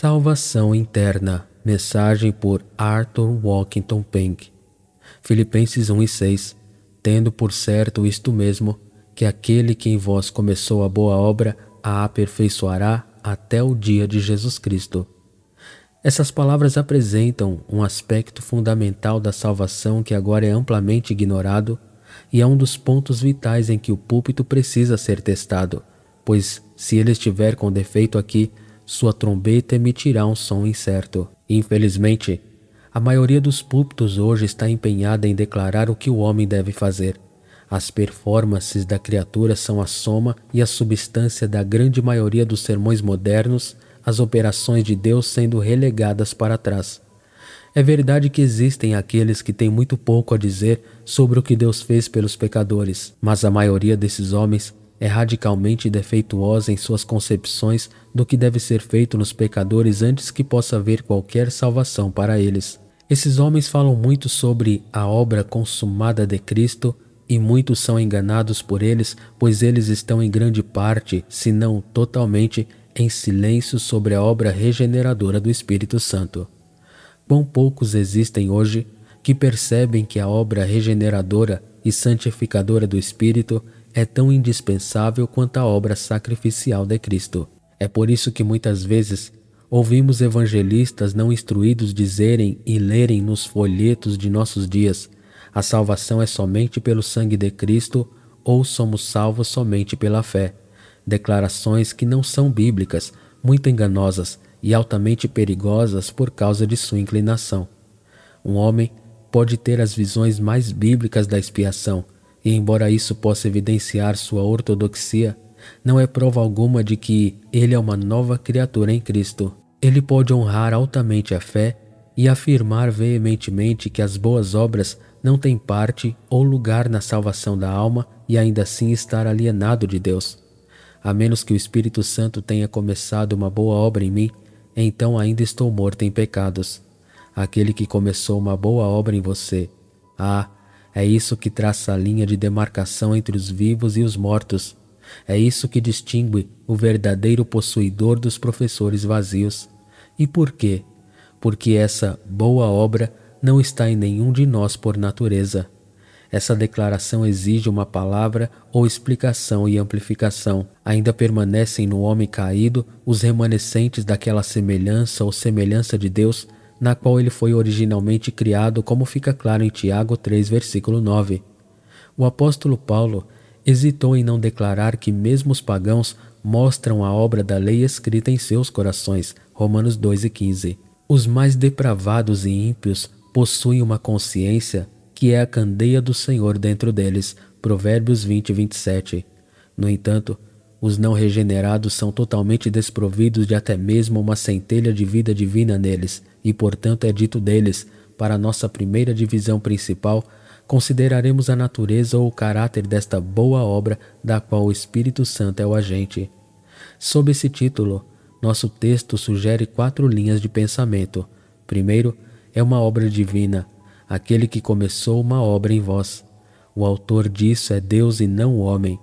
Salvação Interna, mensagem por Arthur Walkington Pink. Filipenses 1 e 6. Tendo por certo isto mesmo, que aquele que em vós começou a boa obra a aperfeiçoará até o dia de Jesus Cristo. Essas palavras apresentam um aspecto fundamental da salvação que agora é amplamente ignorado e é um dos pontos vitais em que o púlpito precisa ser testado, pois se ele estiver com defeito aqui, sua trombeta emitirá um som incerto. Infelizmente, a maioria dos púlpitos hoje está empenhada em declarar o que o homem deve fazer. As performances da criatura são a soma e a substância da grande maioria dos sermões modernos, as operações de Deus sendo relegadas para trás. É verdade que existem aqueles que têm muito pouco a dizer sobre o que Deus fez pelos pecadores, mas a maioria desses homens é radicalmente defeituosa em suas concepções do que deve ser feito nos pecadores antes que possa haver qualquer salvação para eles. Esses homens falam muito sobre a obra consumada de Cristo e muitos são enganados por eles, pois eles estão em grande parte, se não totalmente, em silêncio sobre a obra regeneradora do Espírito Santo. Quão poucos existem hoje que percebem que a obra regeneradora e santificadora do Espírito é tão indispensável quanto a obra sacrificial de Cristo. É por isso que muitas vezes ouvimos evangelistas não instruídos dizerem e lerem nos folhetos de nossos dias: a salvação é somente pelo sangue de Cristo ou somos salvos somente pela fé. Declarações que não são bíblicas, muito enganosas e altamente perigosas por causa de sua inclinação. Um homem pode ter as visões mais bíblicas da expiação e embora isso possa evidenciar sua ortodoxia, não é prova alguma de que ele é uma nova criatura em Cristo. Ele pode honrar altamente a fé e afirmar veementemente que as boas obras não têm parte ou lugar na salvação da alma e ainda assim estar alienado de Deus. A menos que o Espírito Santo tenha começado uma boa obra em mim, então ainda estou morto em pecados. Aquele que começou uma boa obra em você, ah, é isso que traça a linha de demarcação entre os vivos e os mortos. É isso que distingue o verdadeiro possuidor dos professores vazios. E por quê? Porque essa boa obra não está em nenhum de nós por natureza. Essa declaração exige uma palavra ou explicação e amplificação. Ainda permanecem no homem caído os remanescentes daquela semelhança ou semelhança de Deus na qual ele foi originalmente criado, como fica claro em Tiago 3, versículo 9. O apóstolo Paulo hesitou em não declarar que mesmo os pagãos mostram a obra da lei escrita em seus corações. Romanos 2 e 15. Os mais depravados e ímpios possuem uma consciência que é a candeia do Senhor dentro deles. Provérbios 20 e 27. No entanto, os não regenerados são totalmente desprovidos de até mesmo uma centelha de vida divina neles, e portanto é dito deles, para nossa primeira divisão principal, consideraremos a natureza ou o caráter desta boa obra da qual o Espírito Santo é o agente. Sob esse título, nosso texto sugere quatro linhas de pensamento. Primeiro, é uma obra divina, aquele que começou uma obra em vós. O autor disso é Deus e não o homem.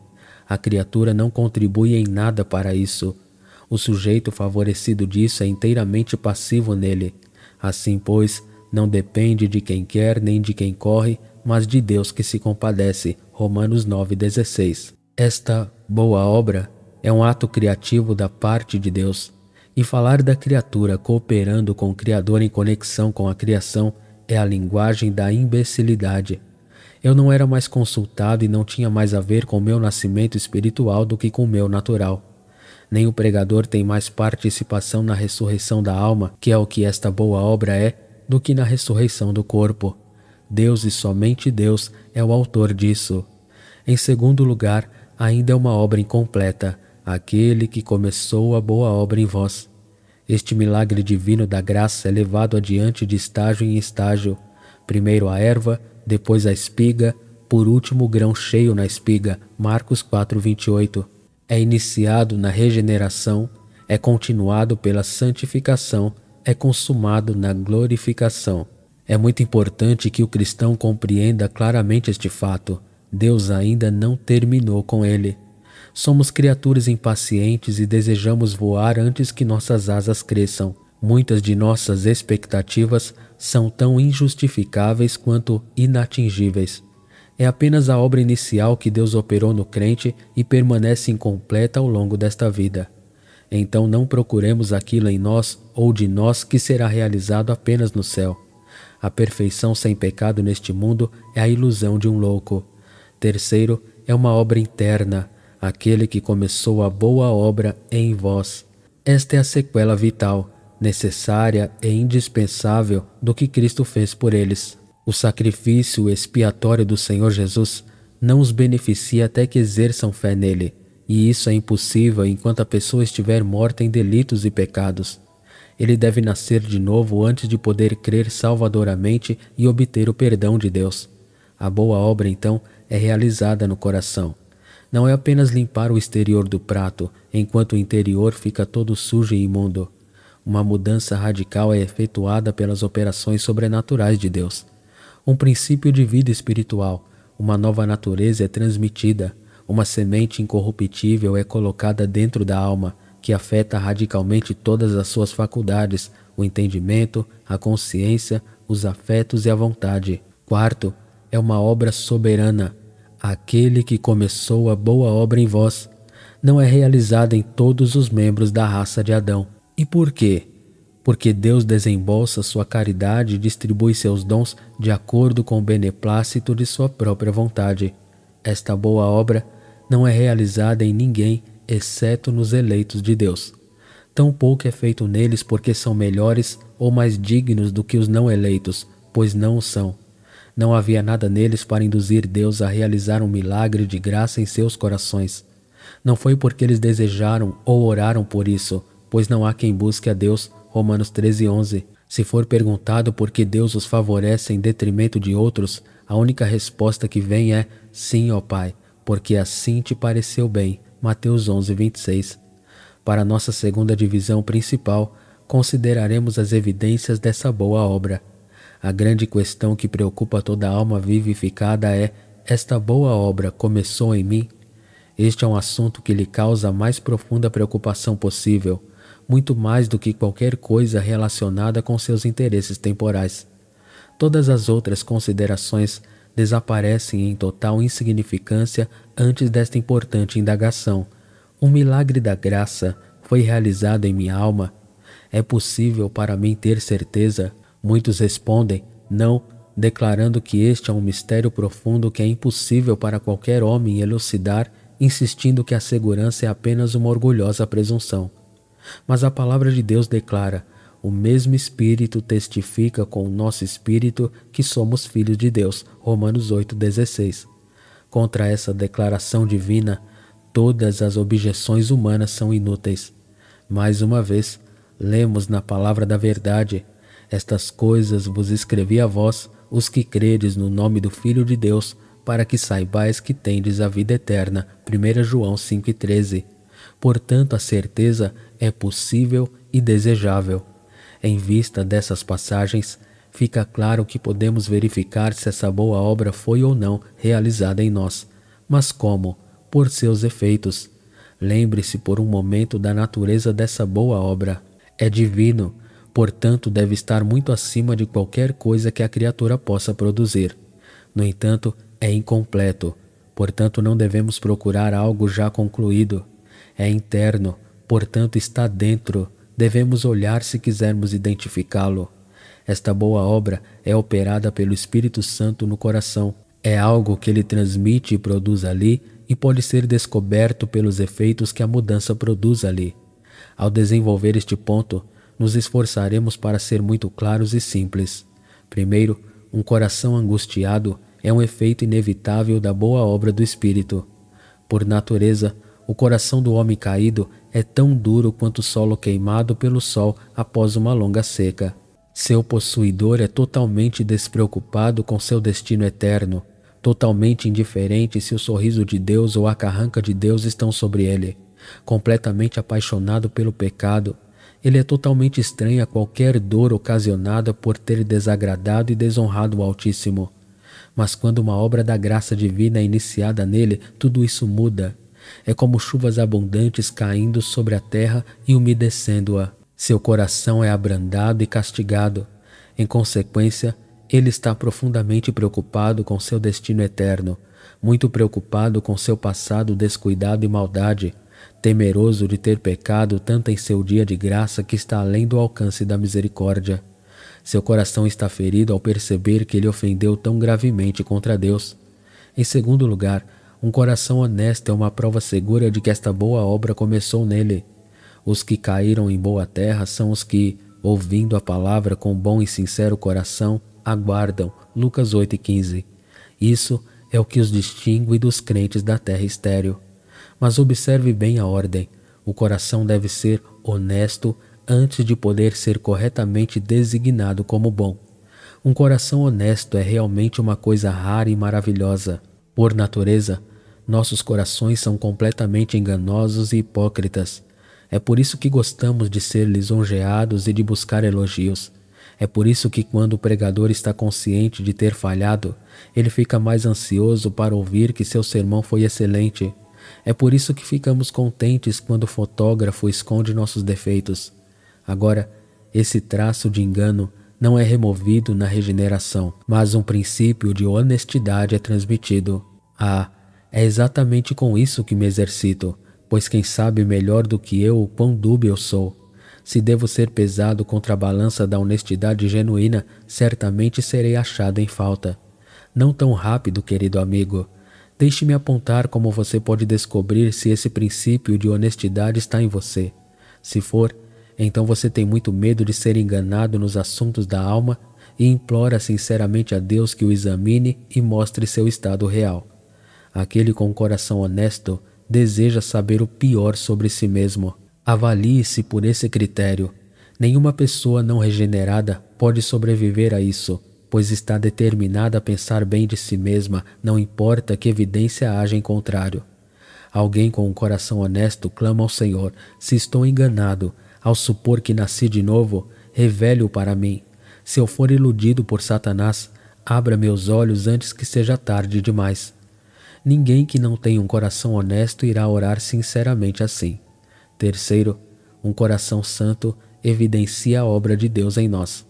A criatura não contribui em nada para isso. O sujeito favorecido disso é inteiramente passivo nele. Assim, pois, não depende de quem quer nem de quem corre, mas de Deus que se compadece. Romanos 9,16. Esta boa obra é um ato criativo da parte de Deus. E falar da criatura cooperando com o Criador em conexão com a criação é a linguagem da imbecilidade. Eu não era mais consultado e não tinha mais a ver com meu nascimento espiritual do que com meu natural. Nem o pregador tem mais participação na ressurreição da alma, que é o que esta boa obra é, do que na ressurreição do corpo. Deus e somente Deus é o autor disso. Em segundo lugar, ainda é uma obra incompleta, aquele que começou a boa obra em vós. Este milagre divino da graça é levado adiante de estágio em estágio, primeiro a erva, depois a espiga, por último o grão cheio na espiga. Marcos 4:28. É iniciado na regeneração, é continuado pela santificação, é consumado na glorificação. É muito importante que o cristão compreenda claramente este fato. Deus ainda não terminou com ele. Somos criaturas impacientes e desejamos voar antes que nossas asas cresçam. Muitas de nossas expectativas são tão injustificáveis quanto inatingíveis. É apenas a obra inicial que Deus operou no crente e permanece incompleta ao longo desta vida. Então não procuremos aquilo em nós ou de nós que será realizado apenas no céu. A perfeição sem pecado neste mundo é a ilusão de um louco. Terceiro, é uma obra interna, aquele que começou a boa obra em vós. Esta é a sequela vital, necessária e indispensável do que Cristo fez por eles. O sacrifício expiatório do Senhor Jesus não os beneficia até que exerçam fé nele, e isso é impossível enquanto a pessoa estiver morta em delitos e pecados. Ele deve nascer de novo antes de poder crer salvadoramente e obter o perdão de Deus. A boa obra, então, é realizada no coração. Não é apenas limpar o exterior do prato, enquanto o interior fica todo sujo e imundo. Uma mudança radical é efetuada pelas operações sobrenaturais de Deus. Um princípio de vida espiritual, uma nova natureza é transmitida, uma semente incorruptível é colocada dentro da alma, que afeta radicalmente todas as suas faculdades, o entendimento, a consciência, os afetos e a vontade. Quarto, é uma obra soberana. Aquele que começou a boa obra em vós não é realizada em todos os membros da raça de Adão, e por quê? Porque Deus desembolsa sua caridade e distribui seus dons de acordo com o beneplácito de sua própria vontade. Esta boa obra não é realizada em ninguém, exceto nos eleitos de Deus. Tampouco é feito neles porque são melhores ou mais dignos do que os não eleitos, pois não o são. Não havia nada neles para induzir Deus a realizar um milagre de graça em seus corações. Não foi porque eles desejaram ou oraram por isso, pois não há quem busque a Deus. Romanos 13:11. Se for perguntado por que Deus os favorece em detrimento de outros, a única resposta que vem é: Sim, ó Pai, porque assim te pareceu bem. Mateus 11:26. Para nossa segunda divisão principal, consideraremos as evidências dessa boa obra. A grande questão que preocupa toda alma vivificada é: esta boa obra começou em mim? Este é um assunto que lhe causa a mais profunda preocupação possível muito mais do que qualquer coisa relacionada com seus interesses temporais. Todas as outras considerações desaparecem em total insignificância antes desta importante indagação. Um milagre da graça foi realizado em minha alma? É possível para mim ter certeza? Muitos respondem não, declarando que este é um mistério profundo que é impossível para qualquer homem elucidar, insistindo que a segurança é apenas uma orgulhosa presunção. Mas a palavra de Deus declara: o mesmo Espírito testifica com o nosso espírito que somos filhos de Deus. Romanos 8,16. Contra essa declaração divina, todas as objeções humanas são inúteis. Mais uma vez, lemos na palavra da verdade: Estas coisas vos escrevi a vós, os que credes no nome do Filho de Deus, para que saibais que tendes a vida eterna. 1 João 5,13. Portanto, a certeza é possível e desejável. Em vista dessas passagens, fica claro que podemos verificar se essa boa obra foi ou não realizada em nós. Mas como? Por seus efeitos. Lembre-se por um momento da natureza dessa boa obra. É divino, portanto, deve estar muito acima de qualquer coisa que a criatura possa produzir. No entanto, é incompleto, portanto, não devemos procurar algo já concluído. É interno, portanto está dentro, devemos olhar se quisermos identificá-lo. Esta boa obra é operada pelo Espírito Santo no coração. É algo que ele transmite e produz ali e pode ser descoberto pelos efeitos que a mudança produz ali. Ao desenvolver este ponto, nos esforçaremos para ser muito claros e simples. Primeiro, um coração angustiado é um efeito inevitável da boa obra do Espírito. Por natureza, o coração do homem caído é tão duro quanto o solo queimado pelo sol após uma longa seca. Seu possuidor é totalmente despreocupado com seu destino eterno, totalmente indiferente se o sorriso de Deus ou a carranca de Deus estão sobre ele. Completamente apaixonado pelo pecado, ele é totalmente estranho a qualquer dor ocasionada por ter desagradado e desonrado o Altíssimo. Mas quando uma obra da graça divina é iniciada nele, tudo isso muda. É como chuvas abundantes caindo sobre a terra e umedecendo-a. Seu coração é abrandado e castigado. Em consequência, ele está profundamente preocupado com seu destino eterno, muito preocupado com seu passado descuidado e maldade, temeroso de ter pecado tanto em seu dia de graça que está além do alcance da misericórdia. Seu coração está ferido ao perceber que ele ofendeu tão gravemente contra Deus. Em segundo lugar, um coração honesto é uma prova segura de que esta boa obra começou nele. Os que caíram em boa terra são os que, ouvindo a palavra com bom e sincero coração, aguardam. Lucas 8,15. Isso é o que os distingue dos crentes da terra estéril. Mas observe bem a ordem. O coração deve ser honesto antes de poder ser corretamente designado como bom. Um coração honesto é realmente uma coisa rara e maravilhosa. Por natureza, nossos corações são completamente enganosos e hipócritas. É por isso que gostamos de ser lisonjeados e de buscar elogios. É por isso que, quando o pregador está consciente de ter falhado, ele fica mais ansioso para ouvir que seu sermão foi excelente. É por isso que ficamos contentes quando o fotógrafo esconde nossos defeitos. Agora, esse traço de engano não é removido na regeneração, mas um princípio de honestidade é transmitido. Ah, é exatamente com isso que me exercito, pois quem sabe melhor do que eu o quão dúbio eu sou. Se devo ser pesado contra a balança da honestidade genuína, certamente serei achado em falta. Não tão rápido, querido amigo. Deixe-me apontar como você pode descobrir se esse princípio de honestidade está em você. Se for, então você tem muito medo de ser enganado nos assuntos da alma e implora sinceramente a Deus que o examine e mostre seu estado real. Aquele com o coração honesto deseja saber o pior sobre si mesmo. Avalie-se por esse critério. Nenhuma pessoa não regenerada pode sobreviver a isso, pois está determinada a pensar bem de si mesma, não importa que evidência haja em contrário. Alguém com um coração honesto clama ao Senhor: Se estou enganado, ao supor que nasci de novo, revele-o para mim. Se eu for iludido por Satanás, abra meus olhos antes que seja tarde demais. Ninguém que não tenha um coração honesto irá orar sinceramente assim. Terceiro, um coração santo evidencia a obra de Deus em nós.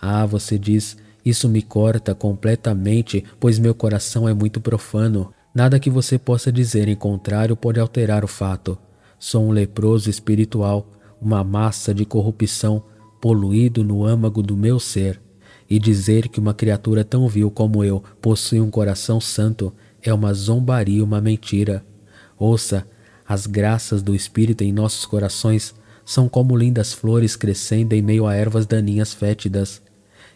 Ah, você diz, isso me corta completamente, pois meu coração é muito profano. Nada que você possa dizer em contrário pode alterar o fato. Sou um leproso espiritual, uma massa de corrupção poluído no âmago do meu ser, e dizer que uma criatura tão vil como eu possui um coração santo é uma zombaria, uma mentira. Ouça, as graças do Espírito em nossos corações são como lindas flores crescendo em meio a ervas daninhas fétidas.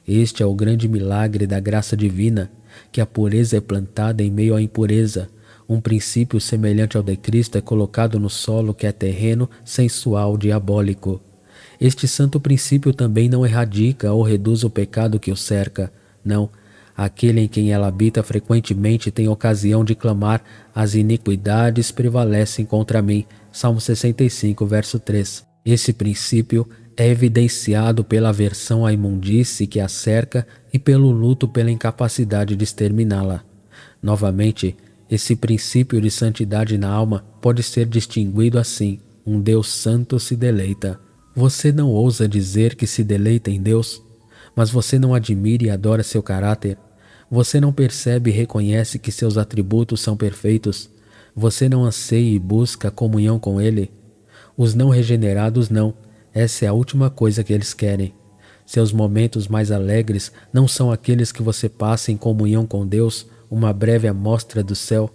Este é o grande milagre da graça divina, que a pureza é plantada em meio à impureza, um princípio semelhante ao de Cristo é colocado no solo que é terreno, sensual, diabólico. Este santo princípio também não erradica ou reduz o pecado que o cerca. Não, aquele em quem ela habita frequentemente tem ocasião de clamar: As iniquidades prevalecem contra mim. Salmo 65, verso 3. Esse princípio é evidenciado pela aversão à imundície que a cerca e pelo luto pela incapacidade de exterminá-la. Novamente, esse princípio de santidade na alma pode ser distinguido assim: um Deus santo se deleita. Você não ousa dizer que se deleita em Deus, mas você não admira e adora seu caráter. Você não percebe e reconhece que seus atributos são perfeitos. Você não anseia e busca comunhão com Ele. Os não regenerados não. Essa é a última coisa que eles querem. Seus momentos mais alegres não são aqueles que você passa em comunhão com Deus, uma breve amostra do céu,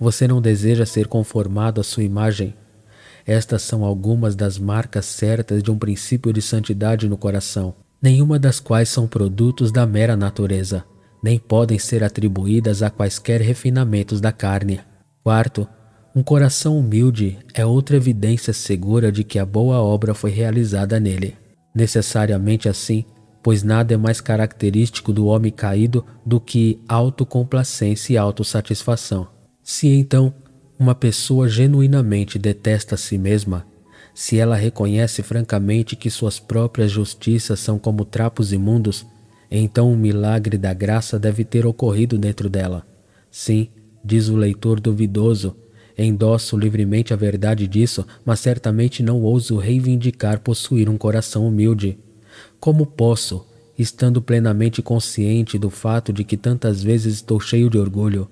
você não deseja ser conformado à sua imagem. Estas são algumas das marcas certas de um princípio de santidade no coração, nenhuma das quais são produtos da mera natureza, nem podem ser atribuídas a quaisquer refinamentos da carne. Quarto, um coração humilde é outra evidência segura de que a boa obra foi realizada nele. Necessariamente assim, pois nada é mais característico do homem caído do que autocomplacência e autossatisfação. Se então uma pessoa genuinamente detesta a si mesma, se ela reconhece francamente que suas próprias justiças são como trapos imundos, então o um milagre da graça deve ter ocorrido dentro dela. Sim, diz o leitor duvidoso, endosso livremente a verdade disso, mas certamente não ouso reivindicar possuir um coração humilde. Como posso, estando plenamente consciente do fato de que tantas vezes estou cheio de orgulho?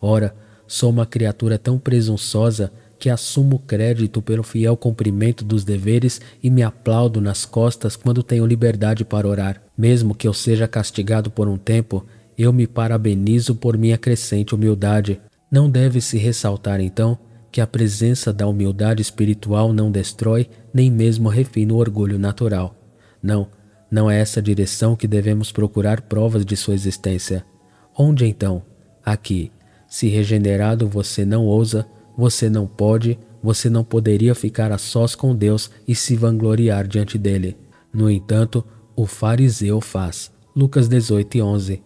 Ora, sou uma criatura tão presunçosa que assumo crédito pelo fiel cumprimento dos deveres e me aplaudo nas costas quando tenho liberdade para orar. Mesmo que eu seja castigado por um tempo, eu me parabenizo por minha crescente humildade. Não deve-se ressaltar, então, que a presença da humildade espiritual não destrói nem mesmo refina o orgulho natural. Não, não é essa direção que devemos procurar provas de sua existência. Onde então? Aqui. Se regenerado você não ousa, você não pode, você não poderia ficar a sós com Deus e se vangloriar diante dele. No entanto, o fariseu faz. Lucas 18, 11.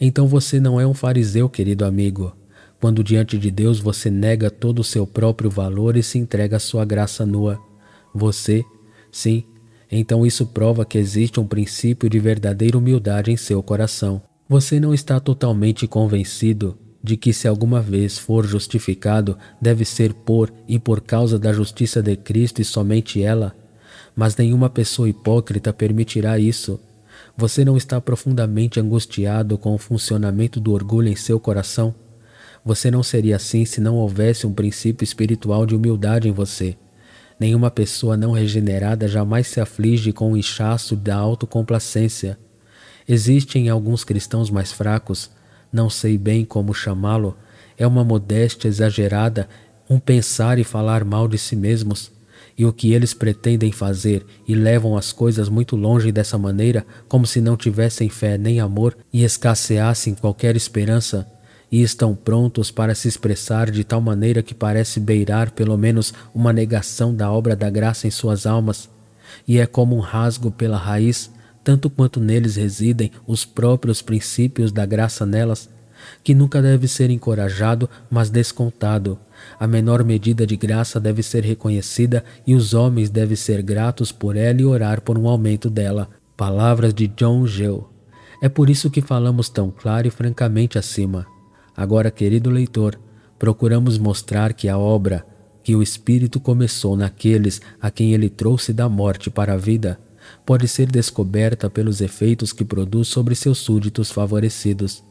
Então você não é um fariseu, querido amigo. Quando diante de Deus você nega todo o seu próprio valor e se entrega à sua graça nua. Você, sim, então isso prova que existe um princípio de verdadeira humildade em seu coração. Você não está totalmente convencido de que se alguma vez for justificado, deve ser por e por causa da justiça de Cristo e somente ela? Mas nenhuma pessoa hipócrita permitirá isso. Você não está profundamente angustiado com o funcionamento do orgulho em seu coração? Você não seria assim se não houvesse um princípio espiritual de humildade em você. Nenhuma pessoa não regenerada jamais se aflige com o inchaço da autocomplacência. Existem alguns cristãos mais fracos, não sei bem como chamá-lo, é uma modéstia exagerada, um pensar e falar mal de si mesmos. E o que eles pretendem fazer e levam as coisas muito longe dessa maneira, como se não tivessem fé nem amor e escasseassem qualquer esperança, e estão prontos para se expressar de tal maneira que parece beirar pelo menos uma negação da obra da graça em suas almas, e é como um rasgo pela raiz, tanto quanto neles residem os próprios princípios da graça nelas, que nunca deve ser encorajado, mas descontado. A menor medida de graça deve ser reconhecida e os homens devem ser gratos por ela e orar por um aumento dela. Palavras de John Gill. É por isso que falamos tão claro e francamente acima. Agora, querido leitor, procuramos mostrar que a obra que o Espírito começou naqueles a quem ele trouxe da morte para a vida pode ser descoberta pelos efeitos que produz sobre seus súditos favorecidos.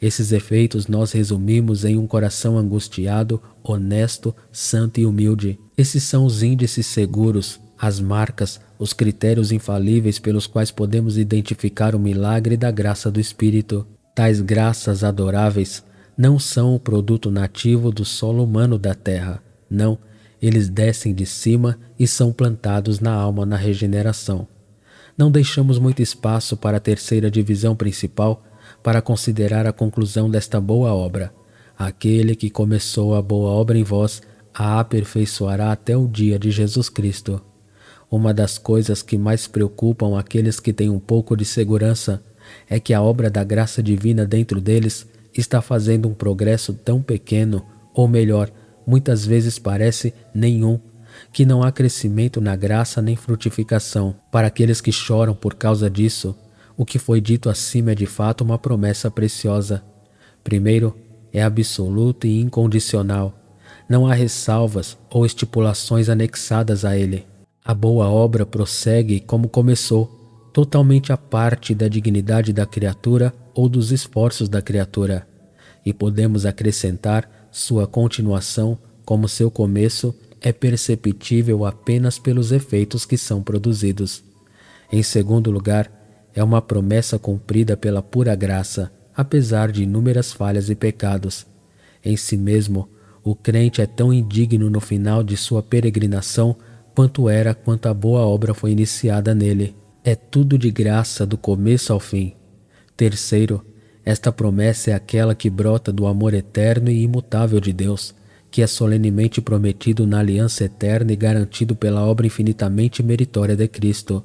Esses efeitos nós resumimos em um coração angustiado, honesto, santo e humilde. Esses são os índices seguros, as marcas, os critérios infalíveis pelos quais podemos identificar o milagre da graça do Espírito. Tais graças adoráveis não são o produto nativo do solo humano da terra. Não, eles descem de cima e são plantados na alma na regeneração. Não deixamos muito espaço para a terceira divisão principal para considerar a conclusão desta boa obra. Aquele que começou a boa obra em vós a aperfeiçoará até o dia de Jesus Cristo. Uma das coisas que mais preocupam aqueles que têm um pouco de segurança é que a obra da graça divina dentro deles está fazendo um progresso tão pequeno, ou melhor, muitas vezes parece nenhum, que não há crescimento na graça nem frutificação. Para aqueles que choram por causa disso, o que foi dito acima é de fato uma promessa preciosa. Primeiro, é absoluto e incondicional. Não há ressalvas ou estipulações anexadas a ele. A boa obra prossegue como começou, totalmente à parte da dignidade da criatura ou dos esforços da criatura e podemos acrescentar sua continuação como seu começo é perceptível apenas pelos efeitos que são produzidos. Em segundo lugar, é uma promessa cumprida pela pura graça, apesar de inúmeras falhas e pecados. Em si mesmo, o crente é tão indigno no final de sua peregrinação quanto era quanto a boa obra foi iniciada nele. É tudo de graça do começo ao fim. Terceiro, esta promessa é aquela que brota do amor eterno e imutável de Deus, que é solenemente prometido na aliança eterna e garantido pela obra infinitamente meritória de Cristo.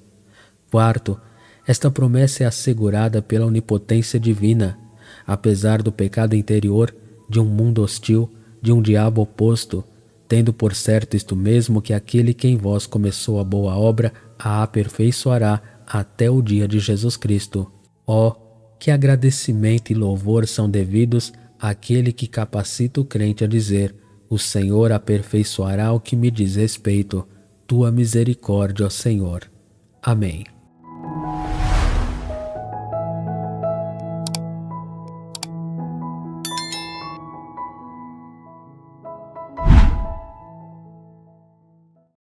Quarto, esta promessa é assegurada pela onipotência divina. Apesar do pecado interior, de um mundo hostil, de um diabo oposto, tendo por certo isto mesmo que aquele que em vós começou a boa obra a aperfeiçoará até o dia de Jesus Cristo. Ó, oh, que agradecimento e louvor são devidos àquele que capacita o crente a dizer: O Senhor aperfeiçoará o que me diz respeito, tua misericórdia, ó Senhor. Amém.